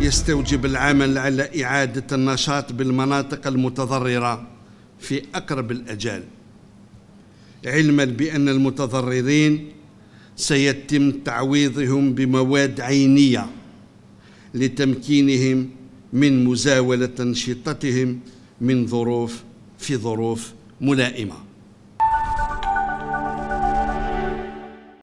يستوجب العمل على إعادة النشاط بالمناطق المتضررة في أقرب الأجال علما بأن المتضررين سيتم تعويضهم بمواد عينية لتمكينهم من مزاولة أنشطتهم من ظروف في ظروف ملائمه